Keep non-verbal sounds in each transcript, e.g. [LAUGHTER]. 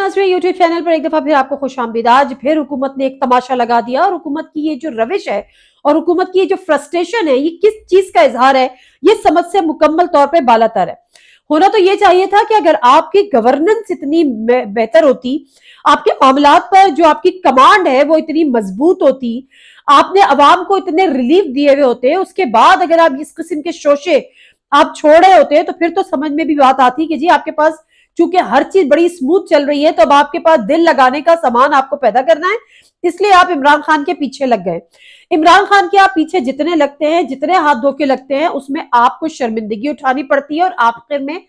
नाजरे YouTube channel पर एक दफ़ा फिर आपको खुश आमदीद आज फिर हुकूमत ने एक तमाशा लगा दिया और हुकूमत की ये जो रविश है और हुकूमत की ये जो फ्रस्ट्रेशन है ये किस चीज़ का इजहार है ये समझ से मुकम्मल तौर पर बालातर है होना तो ये चाहिए था कि अगर आपकी गवर्नेंस इतनी बेहतर होती आपके मामला पर जो आपकी कमांड है वो इतनी मजबूत होती आपने अवाम को इतने रिलीफ दिए हुए होते उसके बाद अगर आप इस किस्म के शोशे आप छोड़ रहे होते तो फिर तो समझ में भी बात आती कि जी आपके पास चूंकि हर चीज बड़ी स्मूथ चल रही है तो अब आपके पास दिल लगाने का सामान आपको पैदा करना है इसलिए आप इमरान खान के पीछे लग गए इमरान खान के आप पीछे जितने लगते हैं जितने हाथ धोके लगते हैं उसमें आपको शर्मिंदगी उठानी पड़ती है और आखिर में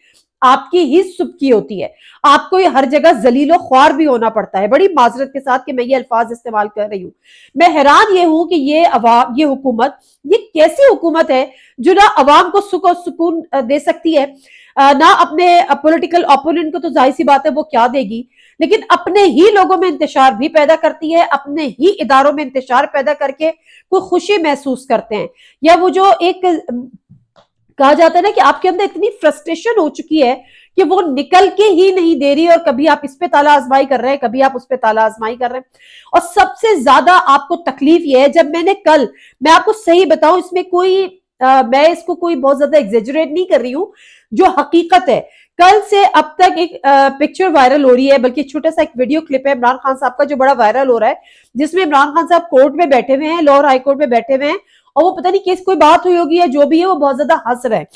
आपकी ही सुबकी होती है आपको ये हर जगह जलीलो ख्वार भी होना पड़ता है बड़ी माजरत के साथ कि मैं ये अल्फाज इस्तेमाल कर रही हूं मैं हैरान ये हूं कि ये अवाम ये हुकूमत ये कैसी हुकूमत है जो ना अवाम को सुख और सुकून दे सकती है ना अपने पॉलिटिकल ओपोनेंट को तो जाहिर सी बात है वो क्या देगी लेकिन अपने ही लोगों में इंतजार भी पैदा करती है अपने ही इदारों में इंतजार पैदा करके कोई खुशी महसूस करते हैं या वो जो एक कहा जाता है ना कि आपके अंदर इतनी फ्रस्ट्रेशन हो चुकी है कि वो निकल के ही नहीं दे रही और कभी आप इस पे ताला आजमाई कर रहे हैं कभी आप उस पे ताला आजमाई कर रहे हैं और सबसे ज्यादा आपको तकलीफ ये है जब मैंने कल मैं आपको सही बताऊं इसमें कोई आ, मैं इसको कोई बहुत ज्यादा एग्जेजरेट नहीं कर रही हूँ जो हकीकत है कल से अब तक एक पिक्चर वायरल हो रही है बल्कि छोटा सा एक वीडियो क्लिप है इमरान खान साहब का जो बड़ा वायरल हो रहा है जिसमें इमरान खान साहब कोर्ट में बैठे हुए हैं लाहौर हाई कोर्ट में बैठे हुए हैं और वो पता नहीं किस कोई बात हुई होगी या जो भी है वो बहुत ज्यादा हंस रहे हैं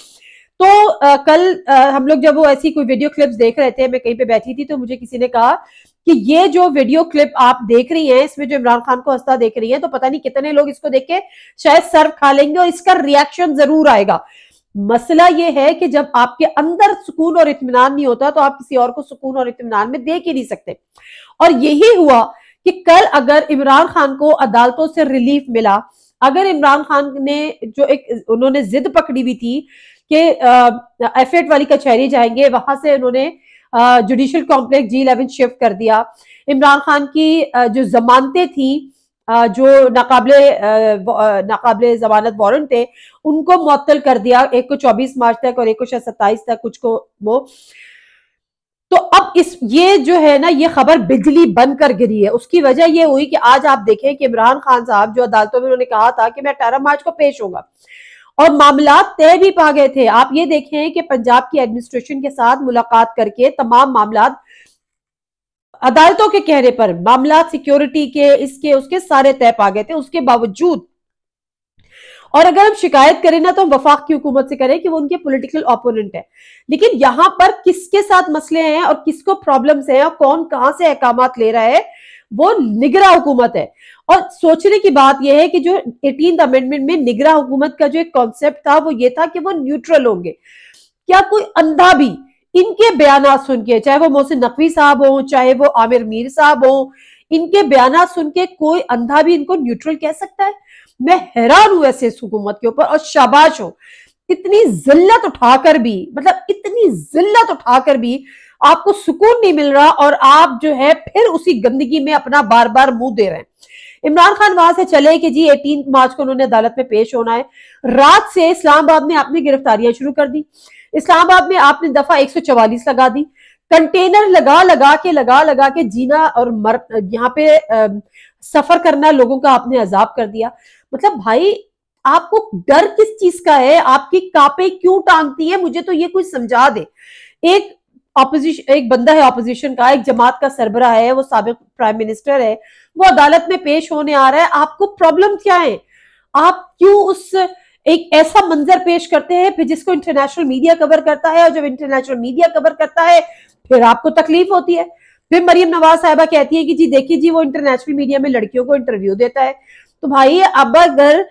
तो आ, कल आ, हम लोग जब वो ऐसी कोई वीडियो क्लिप्स देख रहे थे मैं कहीं पे बैठी थी तो मुझे किसी ने कहा कि ये जो वीडियो क्लिप आप देख रही हैं इसमें जो इमरान खान को हंसता देख रही हैं तो पता नहीं कितने लोग इसको देख के शायद सर्व खा लेंगे और इसका रिएक्शन जरूर आएगा मसला यह है कि जब आपके अंदर सुकून और इतमान नहीं होता तो आप किसी और को सुकून और इतमान में देख ही नहीं सकते और यही हुआ कि कल अगर इमरान खान को अदालतों से रिलीफ मिला अगर इमरान खान ने जो एक उन्होंने जिद पकड़ी हुई थी कि एफ एट वाली कचहरी जाएंगे वहां से उन्होंने judicial complex G eleven shift कर दिया इमरान खान की जो जमानतें थी जो नाकबले नाकबले जमानत वारंट थे उनको मअतल कर दिया एक को चौबीस मार्च तक और एक को शायद सत्ताईस तक कुछ को वो तो अब इस ये जो है ना ये खबर बिजली बंद कर गिरी है उसकी वजह ये हुई कि आज आप देखें कि इमरान खान साहब जो अदालतों में उन्होंने कहा था कि मैं अठारह मार्च को पेश होगा और मामला तय भी पा गए थे आप ये देखें कि पंजाब की एडमिनिस्ट्रेशन के साथ मुलाकात करके तमाम मामला अदालतों के कहने पर मामला सिक्योरिटी के इसके उसके सारे तय पा गए थे उसके बावजूद और अगर हम शिकायत करें ना तो हम वफाक की हुकूमत से करें कि वो उनके पॉलिटिकल ओपोनेंट है लेकिन यहां पर किसके साथ मसले हैं और किसको प्रॉब्लम्स हैं और कौन कहां से अहकाम ले रहा है वो निगरा हुकूमत है और सोचने की बात यह है कि जो एटीन अमेंडमेंट में निगरा हुकूमत का जो एक कॉन्सेप्ट था वो ये था कि वो न्यूट्रल होंगे क्या कोई अंधा भी इनके बयान सुन के चाहे वो मोहसिन नकवी साहब हो चाहे वो आमिर मीर साहब हो इनके बयान सुन के कोई अंधा भी इनको न्यूट्रल कह सकता है मैं हैरान हूं ऐसे इस हुकूमत के ऊपर और शाबाश हो इतनी जिल्लत उठाकर भी मतलब इतनी जिल्लत उठाकर भी आपको सुकून नहीं मिल रहा और आप जो है फिर उसी गंदगी में अपना बार बार मुंह दे रहे हैं इमरान खान वहां से चले कि जी एटीन मार्च को उन्होंने अदालत में पेश होना है रात से इस्लामाबाद में आपने गिरफ्तारियां शुरू कर दी इस्लामाबाद में आपने दफा एक लगा दी कंटेनर लगा लगा के लगा लगा के जीना और मर यहाँ पे आ, सफर करना लोगों का आपने अजाब कर दिया मतलब भाई आपको डर किस चीज का है आपकी कापे क्यों टांगती है मुझे तो ये कुछ समझा दे एक अपोजिशन एक बंदा है अपोजिशन का एक जमात का सरबरा है वो सबक प्राइम मिनिस्टर है वो अदालत में पेश होने आ रहा है आपको प्रॉब्लम क्या है आप क्यों उस एक ऐसा मंजर पेश करते हैं फिर जिसको इंटरनेशनल मीडिया कवर करता है और जब इंटरनेशनल मीडिया कवर करता है फिर आपको तकलीफ होती है फिर मरियम नवाज साहबा कहती है कि जी देखिए जी वो इंटरनेशनल मीडिया में लड़कियों को इंटरव्यू देता है तो भाई अब अगर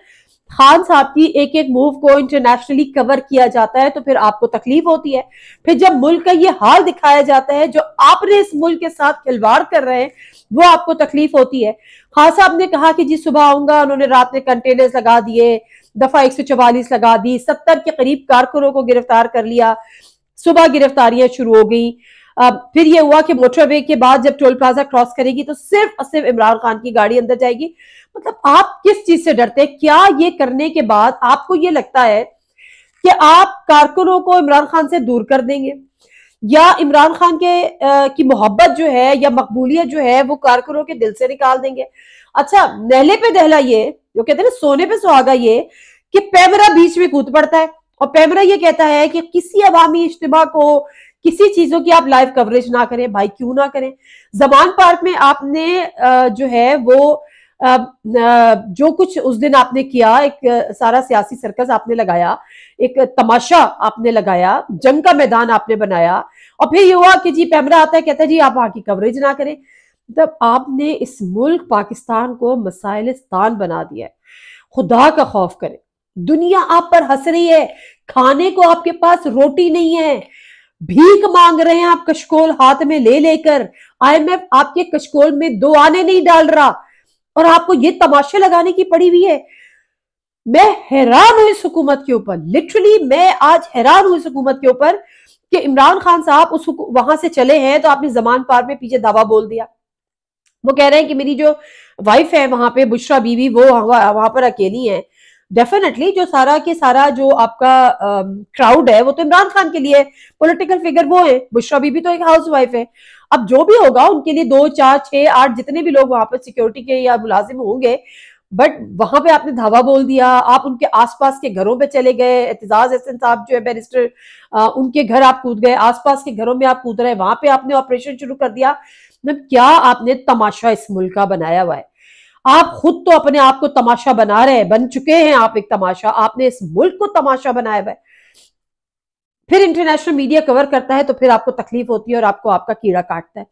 खान साहब की एक एक मूव को इंटरनेशनली कवर किया जाता है तो फिर आपको तकलीफ होती है फिर जब मुल्क का ये हाल दिखाया जाता है जो आपने इस मुल्क के साथ खिलवाड़ कर रहे हैं वो आपको तकलीफ होती है खान साहब ने कहा कि जी सुबह आऊंगा उन्होंने रात में कंटेनर्स लगा दिए दफा एक सौ चवालीस लगा दी सत्तर के करीब कारकुनों को गिरफ्तार कर लिया सुबह गिरफ्तारियां शुरू हो गई फिर ये हुआ कि मोटरवे के बाद जब टोल प्लाजा क्रॉस करेगी तो सिर्फ और सिर्फ इमरान खान की गाड़ी अंदर जाएगी मतलब आप किस चीज से डरते हैं क्या ये करने के बाद आपको ये लगता है कि आप कारकुनों को इमरान खान से दूर कर देंगे या इमरान खान के आ, की मोहब्बत जो है या मकबूलियत जो है वो कारकुनों के दिल से निकाल देंगे अच्छा नहले पे दहला ये जो कहते हैं ना सोने पे सुहागा ये कि पैमरा बीच में कूद पड़ता है और पैमरा ये कहता है कि किसी अवामी इज्तम को किसी चीजों की आप लाइव कवरेज ना करें भाई क्यों ना करें जमान पार्क में आपने जो है वो जो कुछ उस दिन आपने किया एक सारा सियासी सर्कस आपने लगाया एक तमाशा आपने लगाया जंग का मैदान आपने बनाया और फिर ये हुआ कि जी पैमरा आता है कहता है जी आप वहां की कवरेज ना करें तब आपने इस मुल्क पाकिस्तान को मसाइल स्थान बना दिया है खुदा का खौफ करें दुनिया आप पर हंस रही है खाने को आपके पास रोटी नहीं है भीख मांग रहे हैं आप कशकोल हाथ में ले लेकर आईएमएफ आपके कशकोल में दो आने नहीं डाल रहा और आपको ये तमाशे लगाने की पड़ी हुई है मैं हैरान हूं इस हुकूमत के ऊपर लिटरली मैं आज हैरान हूं इस हुकूमत के ऊपर कि इमरान खान साहब उस वहां से चले हैं तो आपने जमान पार में पीछे दावा बोल दिया वो कह रहे हैं कि मेरी जो वाइफ है वहां पे बुशरा बीवी वो वहां पर अकेली है डेफिनेटली जो सारा के सारा जो आपका क्राउड है वो तो इमरान खान के लिए पॉलिटिकल फिगर वो है बुशरा बीबी तो एक हाउस वाइफ है अब जो भी होगा उनके लिए दो चार छह आठ जितने भी लोग वहां पर सिक्योरिटी के या मुलाजिम होंगे बट वहां पे आपने धावा बोल दिया आप उनके आसपास के घरों पे चले गए एतजाज एहसन साहब जो है बैरिस्टर उनके घर आप कूद गए आसपास के घरों में आप कूद रहे वहां पे आपने ऑपरेशन शुरू कर दिया मतलब क्या आपने तमाशा इस मुल्क का बनाया हुआ है आप खुद तो अपने आप को तमाशा बना रहे हैं बन चुके हैं आप एक तमाशा आपने इस मुल्क को तमाशा बनाया हुआ फिर इंटरनेशनल मीडिया कवर करता है तो फिर आपको तकलीफ होती है और आपको आपका कीड़ा काटता है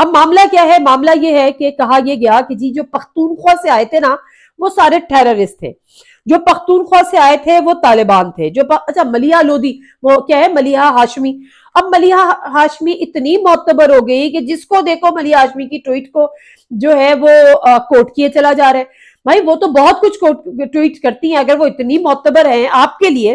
अब मामला क्या है मामला यह है कि कहा यह गया कि जी जो पख्तूनख्वा से आए थे ना वो सारे टेररिस्ट थे जो पख्तूनख्वा से आए थे वो तालिबान थे जो अच्छा मलिया लोधी वो क्या है मलिया हाशमी अब मलिया हाशमी इतनी मोतबर हो गई कि जिसको देखो मलिया हाशमी की ट्वीट को जो है वो कोट किए चला जा रहा है भाई वो तो बहुत कुछ ट्वीट करती हैं अगर वो इतनी मोतबर हैं आपके लिए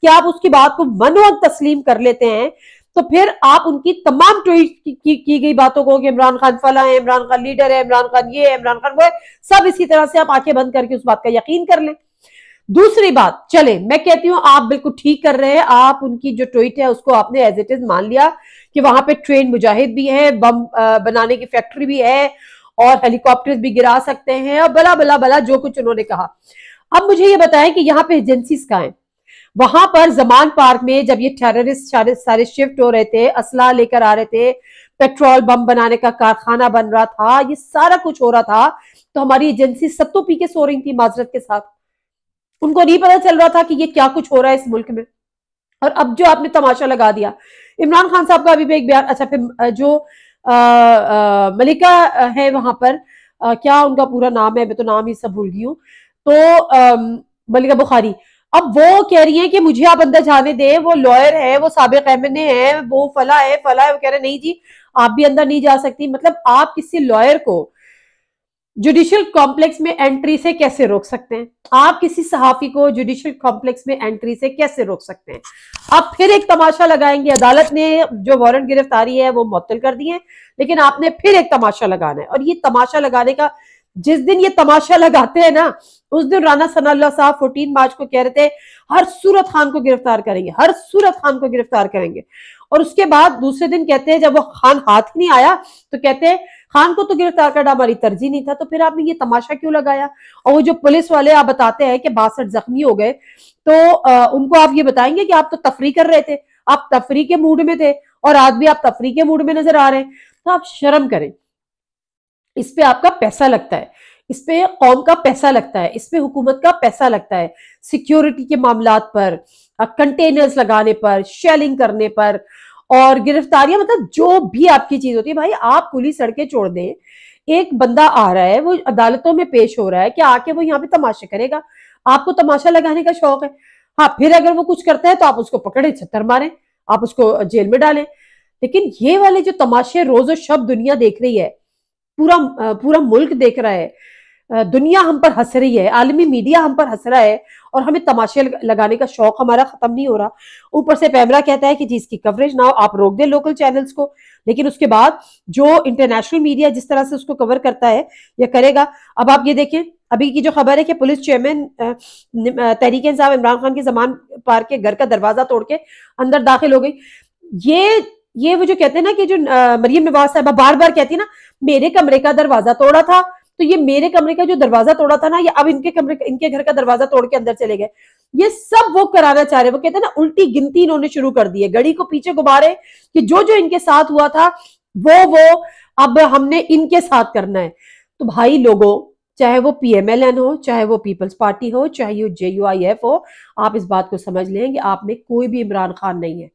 कि आप उसकी बात को मनोहक तस्लीम कर लेते हैं तो फिर आप उनकी तमाम ट्वीट की, की, की गई बातों को कि इमरान खान फला है इमरान खान लीडर है इमरान खान ये है इमरान खान वो है सब इसी तरह से आप आंखें बंद करके उस बात का यकीन कर लें दूसरी बात चले मैं कहती हूँ आप बिल्कुल ठीक कर रहे हैं आप उनकी जो ट्वीट है उसको आपने एज इट इज मान लिया कि वहां पे ट्रेन मुजाहिद भी है बम बनाने की फैक्ट्री भी है और हेलीकॉप्टर भी गिरा सकते हैं और बला बला बला जो कुछ उन्होंने कहा अब मुझे ये बताएं कि यहाँ पे एजेंसीज कहाँ है वहां पर जमान पार्क में जब ये टेररिस्ट सारे शिफ्ट हो रहे थे असला लेकर आ रहे थे पेट्रोल बम बनाने का कारखाना बन रहा था ये सारा कुछ हो रहा था तो हमारी एजेंसी सत्तों पी के सो रही थी माजरत के साथ उनको नहीं पता चल रहा था कि ये क्या कुछ हो रहा है इस मुल्क में और अब जो आपने तमाशा लगा दिया इमरान खान साहब का अभी भी एक बयान अच्छा फिर जो मलिका है वहां पर आ, क्या उनका पूरा नाम है मैं तो नाम ही सब भूल गई हूँ तो मलिका बुखारी अब वो कह रही है कि मुझे आप अंदर जाने दें वो लॉयर है वो सबक एमएनए है वो फला है फला है वो कह रहे नहीं जी आप भी अंदर नहीं जा सकती मतलब आप किसी लॉयर को जुडिशियल कॉम्प्लेक्स में एंट्री से कैसे रोक सकते हैं आप किसी सहाफी को जुडिशियल कॉम्प्लेक्स में एंट्री से कैसे रोक सकते हैं अब फिर एक तमाशा लगाएंगे अदालत ने जो वारंट गिरफ्तारी है वो मुतल कर दी है लेकिन आपने फिर एक तमाशा लगाना है और ये तमाशा लगाने का जिस दिन ये तमाशा [LAUGHS] लगाते हैं ना उस दिन राना सना साहब फोर्टीन मार्च को कह रहे थे हर सूरत खान को गिरफ्तार करेंगे हर सूरत खान को गिरफ्तार करेंगे और उसके बाद दूसरे दिन कहते हैं जब वो खान हाथ ही नहीं आया तो कहते हैं खान को तो गिरफ्तार करना हमारी तरजीह नहीं था तो फिर आपने ये तमाशा क्यों लगाया और वो जो पुलिस वाले आप बताते हैं कि बासठ जख्मी हो गए तो आ, उनको आप ये बताएंगे कि आप तो तफरी कर रहे थे आप तफरी के मूड में थे और आज भी आप तफरी के मूड में नजर आ रहे हैं तो आप शर्म करें इस पे आपका पैसा लगता है इस पे कौम का पैसा लगता है इस पे हुकूमत का पैसा लगता है सिक्योरिटी के मामला पर कंटेनर्स लगाने पर शेलिंग करने पर और गिरफ्तारियां मतलब जो भी आपकी चीज होती है भाई आप खुली सड़कें छोड़ दें एक बंदा आ रहा है वो अदालतों में पेश हो रहा है कि आके वो यहाँ पे तमाशा करेगा आपको तमाशा लगाने का शौक है हाँ फिर अगर वो कुछ करता है तो आप उसको पकड़े छत्तर मारें आप उसको जेल में डालें लेकिन ये वाले जो तमाशे रोज शब दुनिया देख रही है पूरा पूरा मुल्क देख रहा है दुनिया हम पर हंस रही है आलमी मीडिया हम पर हंस रहा है और हमें तमाशे लगाने का शौक हमारा खत्म नहीं हो रहा ऊपर से पैमरा कहता है कि जी इसकी कवरेज ना हो आप रोक दें लोकल चैनल्स को लेकिन उसके बाद जो इंटरनेशनल मीडिया जिस तरह से उसको कवर करता है या करेगा अब आप ये देखें अभी की जो खबर है कि पुलिस चेयरमैन तहरीक साहब इमरान खान के जमान पार के घर का दरवाजा तोड़ के अंदर दाखिल हो गई ये ये वो जो कहते हैं ना कि जो मरियम नवाज साहबा बार बार कहती है ना मेरे कमरे का दरवाजा तोड़ा था तो ये मेरे कमरे का जो दरवाजा तोड़ा था ना ये अब इनके कमरे इनके घर का दरवाजा तोड़ के अंदर चले गए ये सब वो कराना चाह रहे वो कहते हैं ना उल्टी गिनती इन्होंने शुरू कर दी है घड़ी को पीछे घुमा कि जो जो इनके साथ हुआ था वो वो अब हमने इनके साथ करना है तो भाई लोगों चाहे वो पीएमएलएन हो चाहे वो पीपल्स पार्टी हो चाहे वो जे यू आई एफ हो आप इस बात को समझ लें कि आप में कोई भी इमरान खान नहीं है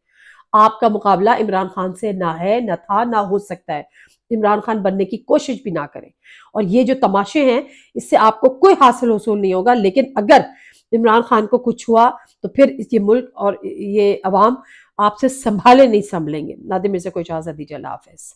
आपका मुकाबला इमरान खान से ना है ना था ना हो सकता है इमरान खान बनने की कोशिश भी ना करें और ये जो तमाशे हैं इससे आपको कोई हासिल हसूल नहीं होगा लेकिन अगर इमरान खान को कुछ हुआ तो फिर ये मुल्क और ये अवाम आपसे संभाले नहीं संभलेंगे नादिम मिर्जा को इजाज़त दीजिए अल्लाह हाफिज़